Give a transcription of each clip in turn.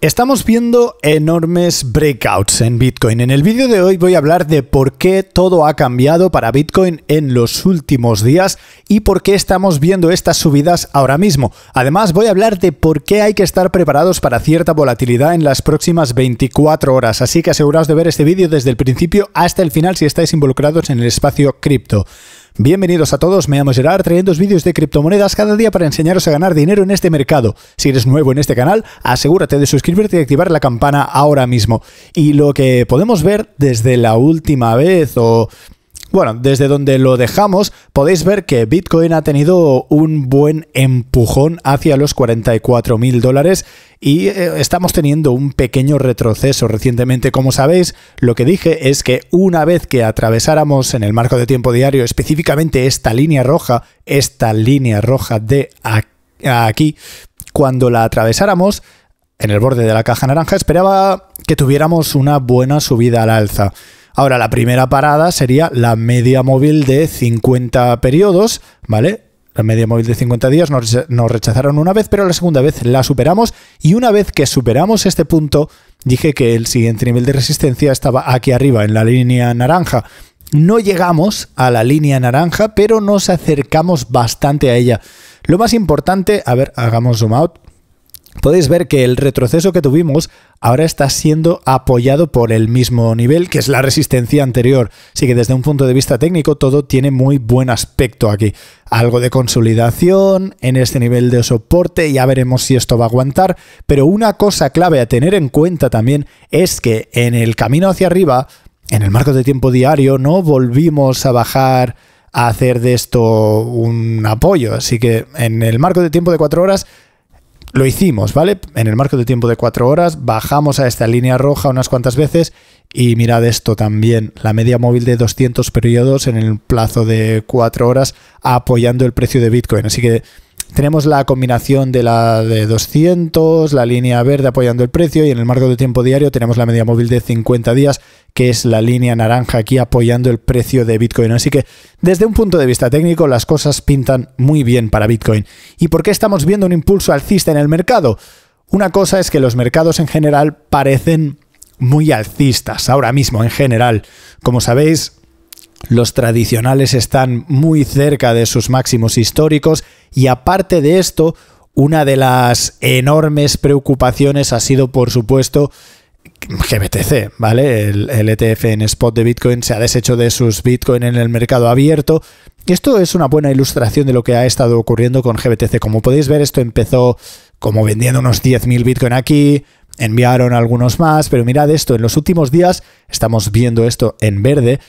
Estamos viendo enormes breakouts en Bitcoin. En el vídeo de hoy voy a hablar de por qué todo ha cambiado para Bitcoin en los últimos días y por qué estamos viendo estas subidas ahora mismo. Además voy a hablar de por qué hay que estar preparados para cierta volatilidad en las próximas 24 horas. Así que aseguraos de ver este vídeo desde el principio hasta el final si estáis involucrados en el espacio cripto. Bienvenidos a todos, me llamo Gerard, trayendo vídeos de criptomonedas cada día para enseñaros a ganar dinero en este mercado. Si eres nuevo en este canal, asegúrate de suscribirte y activar la campana ahora mismo. Y lo que podemos ver desde la última vez o bueno, desde donde lo dejamos podéis ver que Bitcoin ha tenido un buen empujón hacia los 44 mil dólares y eh, estamos teniendo un pequeño retroceso recientemente. Como sabéis, lo que dije es que una vez que atravesáramos en el marco de tiempo diario específicamente esta línea roja, esta línea roja de aquí, cuando la atravesáramos, en el borde de la caja naranja esperaba que tuviéramos una buena subida al alza. Ahora, la primera parada sería la media móvil de 50 periodos, ¿vale? La media móvil de 50 días nos rechazaron una vez, pero la segunda vez la superamos y una vez que superamos este punto, dije que el siguiente nivel de resistencia estaba aquí arriba, en la línea naranja. No llegamos a la línea naranja, pero nos acercamos bastante a ella. Lo más importante, a ver, hagamos zoom out, podéis ver que el retroceso que tuvimos ahora está siendo apoyado por el mismo nivel, que es la resistencia anterior. Así que desde un punto de vista técnico todo tiene muy buen aspecto aquí. Algo de consolidación en este nivel de soporte, ya veremos si esto va a aguantar, pero una cosa clave a tener en cuenta también es que en el camino hacia arriba, en el marco de tiempo diario, no volvimos a bajar a hacer de esto un apoyo. Así que en el marco de tiempo de cuatro horas lo hicimos, ¿vale? En el marco de tiempo de cuatro horas, bajamos a esta línea roja unas cuantas veces y mirad esto también, la media móvil de 200 periodos en el plazo de cuatro horas apoyando el precio de Bitcoin. Así que tenemos la combinación de la de 200, la línea verde apoyando el precio y en el marco de tiempo diario tenemos la media móvil de 50 días que es la línea naranja aquí apoyando el precio de Bitcoin. Así que desde un punto de vista técnico las cosas pintan muy bien para Bitcoin. ¿Y por qué estamos viendo un impulso alcista en el mercado? Una cosa es que los mercados en general parecen muy alcistas ahora mismo en general. Como sabéis, los tradicionales están muy cerca de sus máximos históricos y aparte de esto, una de las enormes preocupaciones ha sido, por supuesto, GBTC, ¿vale? El, ETF e en spot de Bitcoin se ha deshecho de sus Bitcoin en el mercado abierto. Esto es una buena ilustración de lo que ha estado ocurriendo con GBTC. Como podéis ver, esto empezó como vendiendo unos 10.000 Bitcoin aquí, enviaron algunos más, pero mirad esto, en los últimos días estamos viendo esto en verde.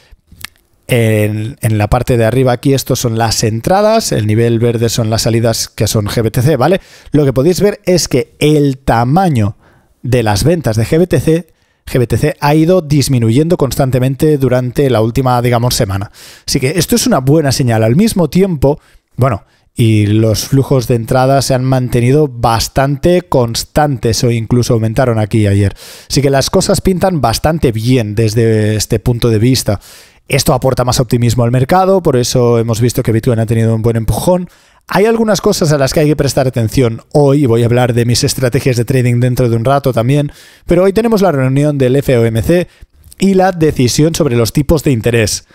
En, en la parte de arriba aquí estos son las entradas, el nivel verde son las salidas que son GBTC, ¿vale? Lo que podéis ver es que el tamaño de las ventas de GBTC, GBTC ha ido disminuyendo constantemente durante la última, digamos, semana. Así que esto es una buena señal. Al mismo tiempo, bueno, y los flujos de entrada se han mantenido bastante constantes o incluso aumentaron aquí ayer. Así que las cosas pintan bastante bien desde este punto de vista. Esto aporta más optimismo al mercado, por eso hemos visto que Bitcoin ha tenido un buen empujón. Hay algunas cosas a las que hay que prestar atención hoy, voy a hablar de mis estrategias de trading dentro de un rato también, pero hoy tenemos la reunión del FOMC y la decisión sobre los tipos de interés.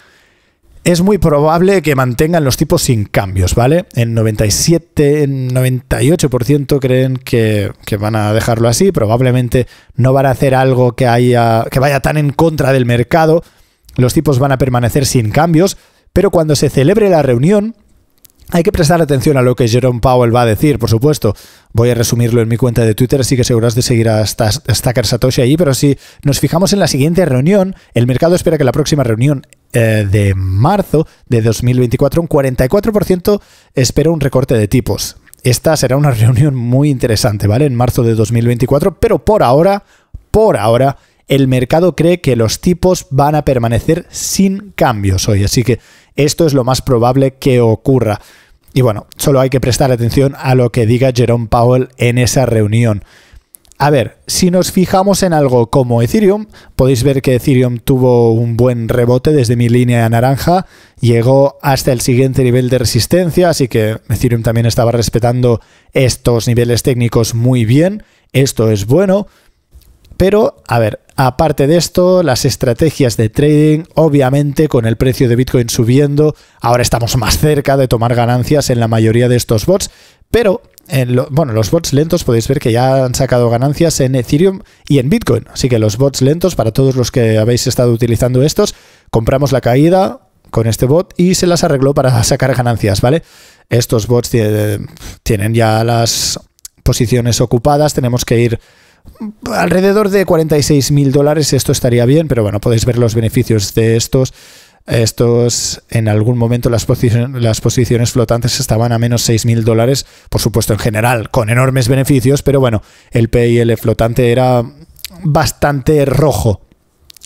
Es muy probable que mantengan los tipos sin cambios, ¿vale? En 97, en 98% creen que, van a dejarlo así, probablemente no van a hacer algo que, haya, que vaya tan en contra del mercado, los tipos van a permanecer sin cambios, pero cuando se celebre la reunión, hay que prestar atención a lo que Jerome Powell va a decir, por supuesto. Voy a resumirlo en mi cuenta de Twitter, así que segurás de seguir a Stacker Satoshi ahí Pero si nos fijamos en la siguiente reunión, el mercado espera que la próxima reunión eh, de marzo de 2024, un 44% espera un recorte de tipos. Esta será una reunión muy interesante, ¿vale? En marzo de 2024, pero por ahora, por ahora, el mercado cree que los tipos van a permanecer sin cambios hoy, así que esto es lo más probable que ocurra. Y bueno, solo hay que prestar atención a lo que diga Jerome Powell en esa reunión. A ver, si nos fijamos en algo como Ethereum, podéis ver que Ethereum tuvo un buen rebote desde mi línea naranja, llegó hasta el siguiente nivel de resistencia, así que Ethereum también estaba respetando estos niveles técnicos muy bien, esto es bueno, pero a ver, Aparte de esto, las estrategias de trading, obviamente con el precio de Bitcoin subiendo, ahora estamos más cerca de tomar ganancias en la mayoría de estos bots, pero bueno, los bots lentos podéis ver que ya han sacado ganancias en Ethereum y en Bitcoin, así que los bots lentos para todos los que habéis estado utilizando estos, compramos la caída con este bot y se las arregló para sacar ganancias, ¿vale? Estos bots tienen ya las posiciones ocupadas, tenemos que ir alrededor de 46 mil dólares. Esto estaría bien, pero bueno, podéis ver los beneficios de estos. Estos, en algún momento, las, posiciones, las posiciones flotantes estaban a menos 6.000 mil dólares, por supuesto, en general, con enormes beneficios, pero bueno, el PIL flotante era bastante rojo,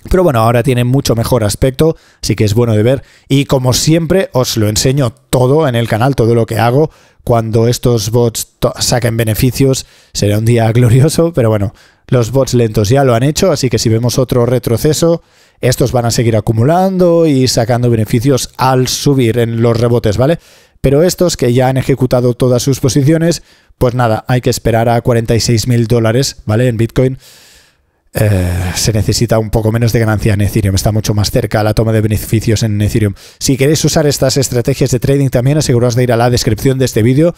pero bueno, ahora tiene mucho mejor aspecto, así que es bueno de ver. Y como siempre, os lo enseño todo en el canal, todo lo que hago. Cuando estos bots saquen beneficios, será un día glorioso, pero bueno, los bots lentos ya lo han hecho, así que si vemos otro retroceso, estos van a seguir acumulando y sacando beneficios al subir en los rebotes, ¿vale? Pero estos que ya han ejecutado todas sus posiciones, pues nada, hay que esperar a 46 mil dólares, ¿vale? En Bitcoin eh, se necesita un poco menos de ganancia en Ethereum, está mucho más cerca la toma de beneficios en Ethereum. Si queréis usar estas estrategias de trading también, aseguraos de ir a la descripción de este vídeo.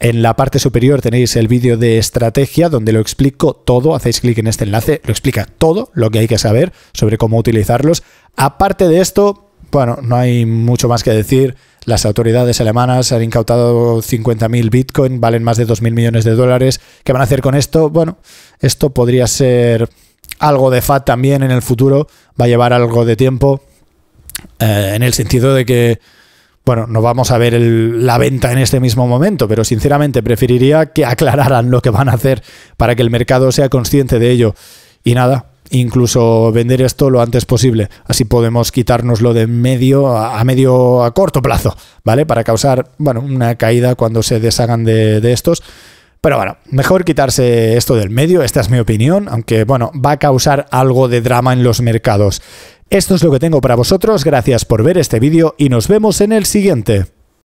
En la parte superior tenéis el vídeo de estrategia donde lo explico todo, hacéis clic en este enlace, lo explica todo lo que hay que saber sobre cómo utilizarlos. Aparte de esto, bueno, no hay mucho más que decir. Las autoridades alemanas han incautado 50.000 Bitcoin, valen más de 2.000 millones de dólares. ¿Qué van a hacer con esto? Bueno, esto podría ser algo de FAT también en el futuro, va a llevar algo de tiempo, eh, en el sentido de que, bueno, no vamos a ver la venta en este mismo momento, pero sinceramente preferiría que aclararan lo que van a hacer para que el mercado sea consciente de ello. Y nada, incluso vender esto lo antes posible. Así podemos quitárnoslo de medio a, medio a corto plazo, ¿vale? Para causar, bueno, una caída cuando se deshagan de, de estos. Pero bueno, mejor quitarse esto del medio, esta es mi opinión, aunque bueno, va a causar algo de drama en los mercados. Esto es lo que tengo para vosotros, gracias por ver este vídeo y nos vemos en el siguiente.